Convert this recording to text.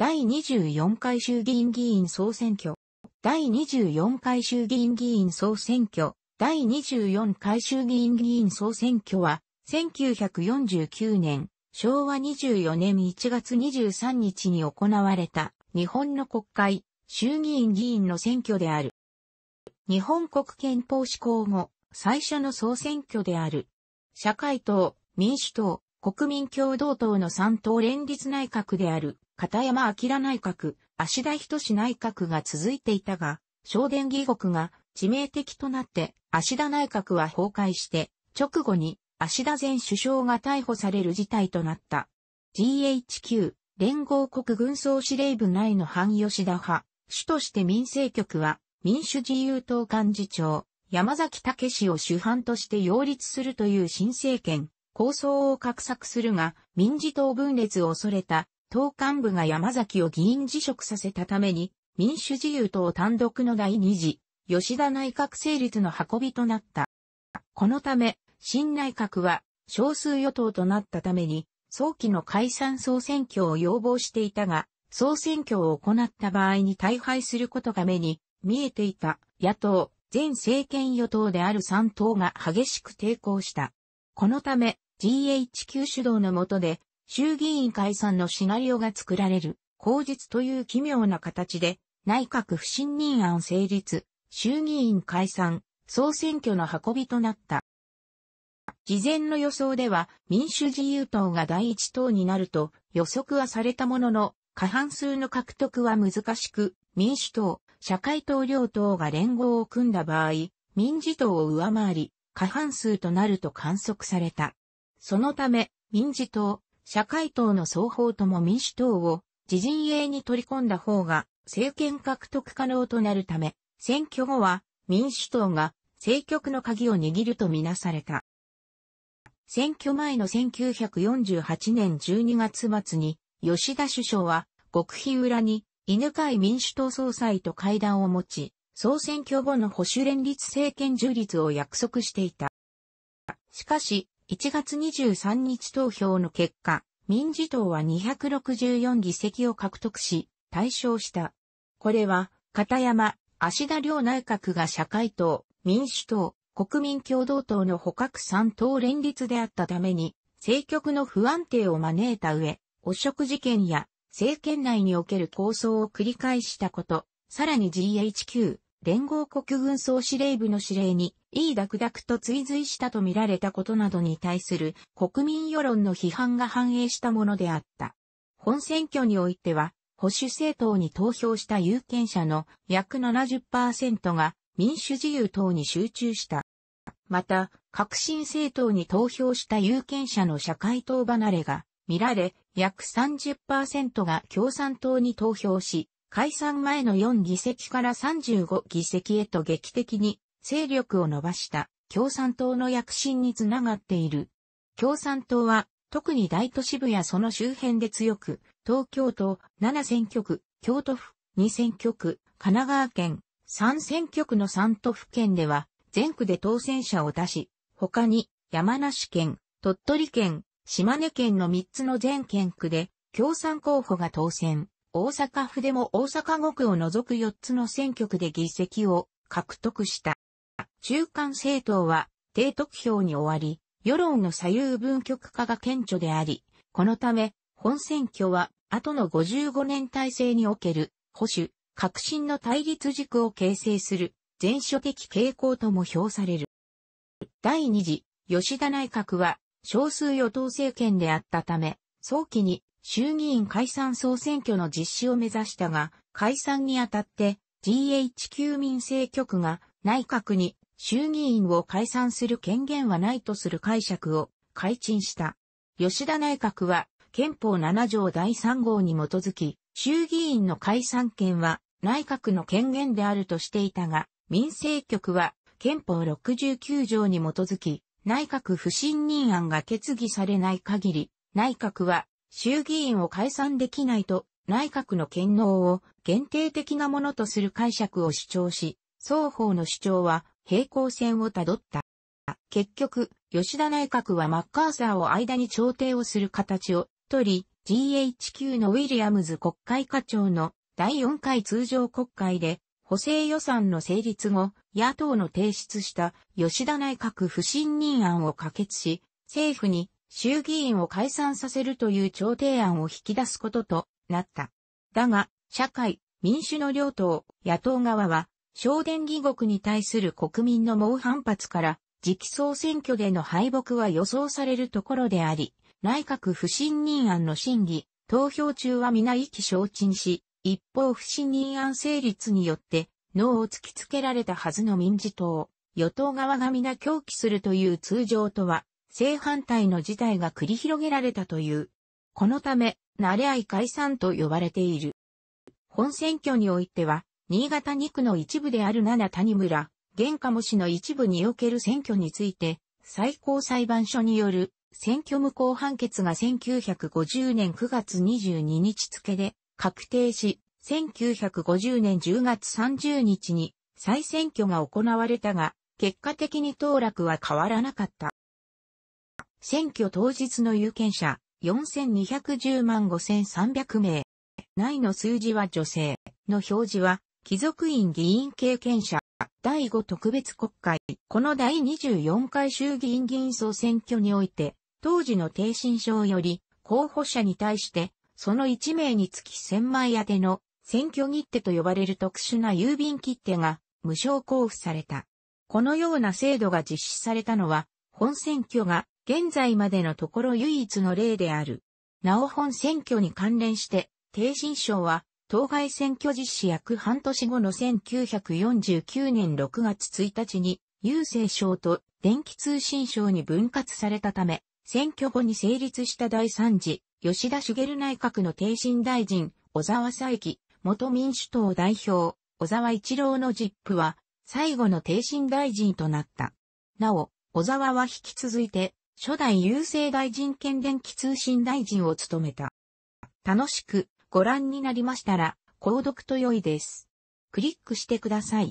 第24回衆議院議員総選挙、第24回衆議院議員総選挙、第24回衆議院議員総選挙は、1949年、昭和24年1月23日に行われた日本の国会、衆議院議員の選挙である。日本国憲法施行後、最初の総選挙である。社会党、民主党、国民共同党の3党連立内閣である片山明内閣、足田仁内閣が続いていたが、正殿義国が致命的となって足田内閣は崩壊して、直後に足田前首相が逮捕される事態となった。GHQ、連合国軍総司令部内の反吉田派、主として民政局は民主自由党幹事長、山崎武氏を主犯として擁立するという新政権、構想を画策するが、民事党分裂を恐れた党幹部が山崎を議員辞職させたために、民主自由党単独の第二次、吉田内閣成立の運びとなった。このため、新内閣は少数与党となったために、早期の解散総選挙を要望していたが、総選挙を行った場合に大敗することが目に見えていた野党、前政権与党である三党が激しく抵抗した。このため、GHQ 主導の下で衆議院解散のシナリオが作られる、口実という奇妙な形で、内閣不信任案成立、衆議院解散、総選挙の運びとなった。事前の予想では民主自由党が第一党になると予測はされたものの、過半数の獲得は難しく、民主党、社会党両党が連合を組んだ場合、民事党を上回り、過半数となると観測された。そのため、民事党、社会党の双方とも民主党を自陣営に取り込んだ方が政権獲得可能となるため、選挙後は民主党が政局の鍵を握るとみなされた。選挙前の1948年12月末に吉田首相は極秘裏に犬飼民主党総裁と会談を持ち、総選挙後の保守連立政権樹立を約束していた。しかし、1月23日投票の結果、民事党は264議席を獲得し、対象した。これは、片山、足田両内閣が社会党、民主党、国民共同党の捕獲3党連立であったために、政局の不安定を招いた上、汚職事件や政権内における抗争を繰り返したこと、さらに GHQ、連合国軍総司令部の指令に、いいダクダクと追随したと見られたことなどに対する国民世論の批判が反映したものであった。本選挙においては、保守政党に投票した有権者の約70%が民主自由党に集中した。また、革新政党に投票した有権者の社会党離れが見られ、約30%が共産党に投票し、解散前の4議席から35議席へと劇的に勢力を伸ばした共産党の躍進につながっている。共産党は特に大都市部やその周辺で強く、東京都7選挙区、京都府2選挙区、神奈川県3選挙区の3都府県では全区で当選者を出し、他に山梨県、鳥取県、島根県の3つの全県区で共産候補が当選。大阪府でも大阪5区を除く4つの選挙区で議席を獲得した。中間政党は低得票に終わり、世論の左右分極化が顕著であり、このため本選挙は後の55年体制における保守、革新の対立軸を形成する前書的傾向とも評される。第2次吉田内閣は少数与党政権であったため、早期に衆議院解散総選挙の実施を目指したが、解散にあたって GHQ 民政局が内閣に衆議院を解散する権限はないとする解釈を改陳した。吉田内閣は憲法7条第3号に基づき、衆議院の解散権は内閣の権限であるとしていたが、民政局は憲法69条に基づき、内閣不信任案が決議されない限り、内閣は衆議院を解散できないと内閣の権能を限定的なものとする解釈を主張し、双方の主張は平行線をたどった。結局、吉田内閣はマッカーサーを間に調停をする形を取り、GHQ のウィリアムズ国会課長の第4回通常国会で補正予算の成立後、野党の提出した吉田内閣不信任案を可決し、政府に衆議院を解散させるという調停案を引き出すこととなった。だが、社会、民主の両党、野党側は、省電議国に対する国民の猛反発から、次期総選挙での敗北は予想されるところであり、内閣不信任案の審議、投票中は皆意気承知し、一方不信任案成立によって、脳を突きつけられたはずの民事党、与党側が皆狂気するという通常とは正反対の事態が繰り広げられたという。このため、慣れ合い解散と呼ばれている。本選挙においては、新潟2区の一部である七谷村、関鴨市の一部における選挙について、最高裁判所による選挙無効判決が1950年9月22日付で確定し、1950年10月30日に再選挙が行われたが、結果的に当落は変わらなかった。選挙当日の有権者4210万5300名。内の数字は女性の表示は貴族院議員経験者第5特別国会。この第24回衆議院議員総選挙において当時の定心証より候補者に対してその1名につき1000枚宛ての選挙切手と呼ばれる特殊な郵便切手が無償交付された。このような制度が実施されたのは本選挙が現在までのところ唯一の例である。なお本選挙に関連して、定新省は、当該選挙実施約半年後の1949年6月1日に、郵政省と電気通信省に分割されたため、選挙後に成立した第3次、吉田茂内閣の定新大臣、小沢佐伯、元民主党代表、小沢一郎のジップは、最後の定新大臣となった。なお、小沢は引き続いて、初代郵政大臣兼電気通信大臣を務めた。楽しくご覧になりましたら、購読と良いです。クリックしてください。